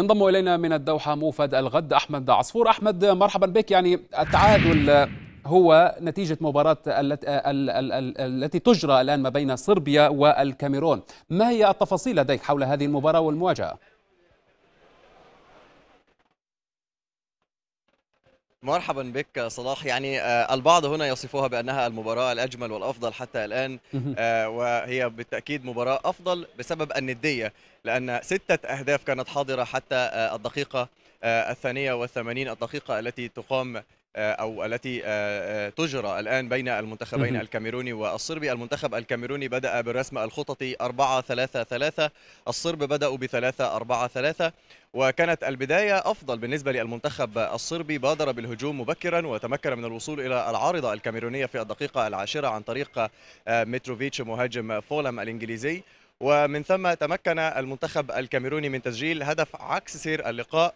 ينضم الينا من الدوحه موفد الغد احمد عصفور احمد مرحبا بك يعني التعادل هو نتيجه مباراه التي, التي تجرى الان ما بين صربيا والكاميرون ما هي التفاصيل لديك حول هذه المباراه والمواجهه مرحبا بك صلاح يعني آه، البعض هنا يصفوها بأنها المباراة الأجمل والأفضل حتى الآن آه، وهي بالتأكيد مباراة أفضل بسبب الندية لأن ستة أهداف كانت حاضرة حتى آه، الدقيقة الثانية والثمانين الدقيقة التي تقام آه، او التي آه، آه، تجرى الان بين المنتخبين الكاميروني والصربي، المنتخب الكاميروني بدا برسم الخطط 4 3 3 الصرب بداوا ب 3 4 3 وكانت البدايه افضل بالنسبه للمنتخب الصربي بادر بالهجوم مبكرا وتمكن من الوصول الى العارضه الكاميرونيه في الدقيقه العاشره عن طريق متروفيتش مهاجم فولم الانجليزي ومن ثم تمكن المنتخب الكاميروني من تسجيل هدف عكس سير اللقاء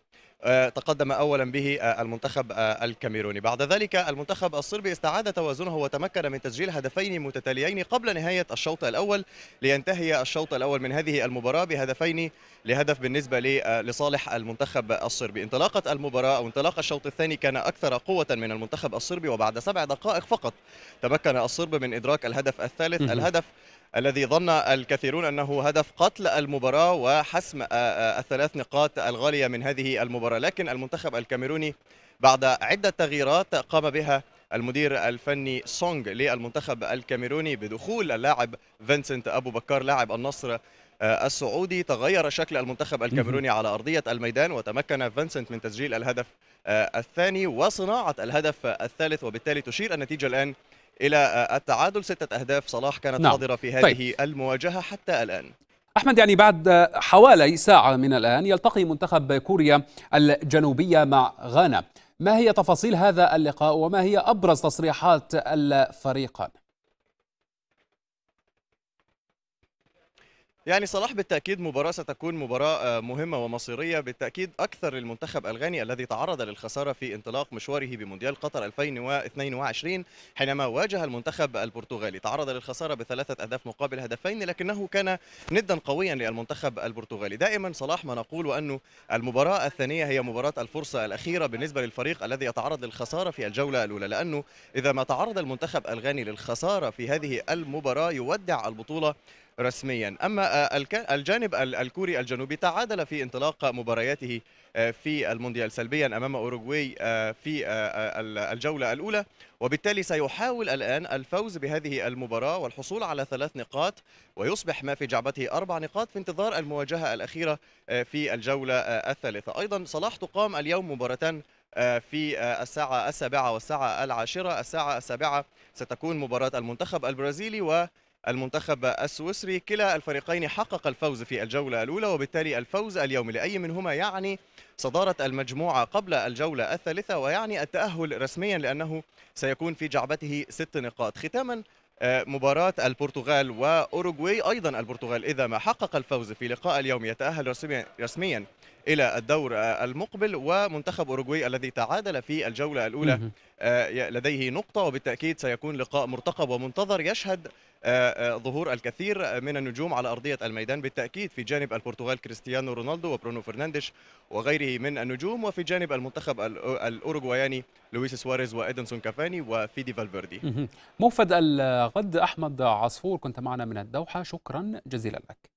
تقدم اولا به آه، المنتخب آه، الكاميروني بعد ذلك المنتخب الصربي استعاد توازنه وتمكن من تسجيل هدفين متتاليين قبل نهايه الشوط الاول لينتهي الشوط الاول من هذه المباراه بهدفين لهدف بالنسبه آه، لصالح المنتخب الصربي انطلاقه المباراه او انطلاق الشوط الثاني كان اكثر قوه من المنتخب الصربي وبعد سبع دقائق فقط تمكن الصرب من ادراك الهدف الثالث الهدف الذي ظن الكثيرون أنه هدف قتل المباراة وحسم آه، آه، الثلاث نقاط الغالية من هذه المباراة لكن المنتخب الكاميروني بعد عدة تغييرات قام بها المدير الفني سونغ للمنتخب الكاميروني بدخول اللاعب فينسنت أبو بكر لاعب النصر آه، السعودي تغير شكل المنتخب الكاميروني على أرضية الميدان وتمكن فينسنت من تسجيل الهدف الثاني وصناعة الهدف الثالث وبالتالي تشير النتيجة الآن إلى التعادل ستة أهداف صلاح كانت نعم. حاضرة في طيب. هذه طيب. المواجهة حتى الآن أحمد يعني بعد حوالي ساعة من الآن يلتقي منتخب كوريا الجنوبية مع غانا ما هي تفاصيل هذا اللقاء وما هي أبرز تصريحات الفريقان؟ يعني صلاح بالتأكيد مباراة ستكون مباراة آه، مهمة ومصيرية بالتأكيد أكثر للمنتخب الغاني الذي تعرض للخسارة في انطلاق مشواره بمونديال قطر 2022 حينما واجه المنتخب البرتغالي تعرض للخسارة بثلاثة أهداف مقابل هدفين لكنه كان ندا قويا للمنتخب البرتغالي دائما صلاح ما نقول انه المباراة الثانية هي مباراة الفرصة الأخيرة بالنسبة للفريق الذي يتعرض للخسارة في الجولة الأولى لأنه إذا ما تعرض المنتخب الغاني للخسارة في هذه المباراة يودع البطولة رسميا أما آه، الجانب الكوري الجنوبي تعادل في انطلاق مبارياته آه، في المونديال سلبيا أمام أوروغواي آه، في الجولة الأولى وبالتالي سيحاول الآن الفوز بهذه المباراة والحصول على ثلاث نقاط ويصبح ما في جعبته أربع نقاط في انتظار المواجهة الأخيرة في الجولة الثالثة أيضا صلاح تقام اليوم مباراتان في الساعة السابعة والساعة العاشرة الساعة السابعة ستكون مباراة المنتخب البرازيلي و المنتخب السويسري كلا الفريقين حقق الفوز في الجولة الأولى وبالتالي الفوز اليوم لأي منهما يعني صدارة المجموعة قبل الجولة الثالثة ويعني التأهل رسميا لأنه سيكون في جعبته ست نقاط ختاما آه، مباراة البرتغال وأوروغواي أيضا البرتغال إذا ما حقق الفوز في لقاء اليوم يتأهل رسميا, رسميا إلى الدور آه، المقبل ومنتخب أوروغواي الذي تعادل في الجولة الأولى آه، لديه نقطة وبالتأكيد سيكون لقاء مرتقب ومنتظر يشهد آه، آه، ظهور الكثير من النجوم على أرضية الميدان بالتأكيد في جانب البرتغال كريستيانو رونالدو وبرونو فرنانديش وغيره من النجوم وفي جانب المنتخب الأوروغواياني لويس سواريز وإدنسون كافاني وفيدي فالفيردي موفد الغد أحمد عصفور كنت معنا من الدوحة شكرا جزيلا لك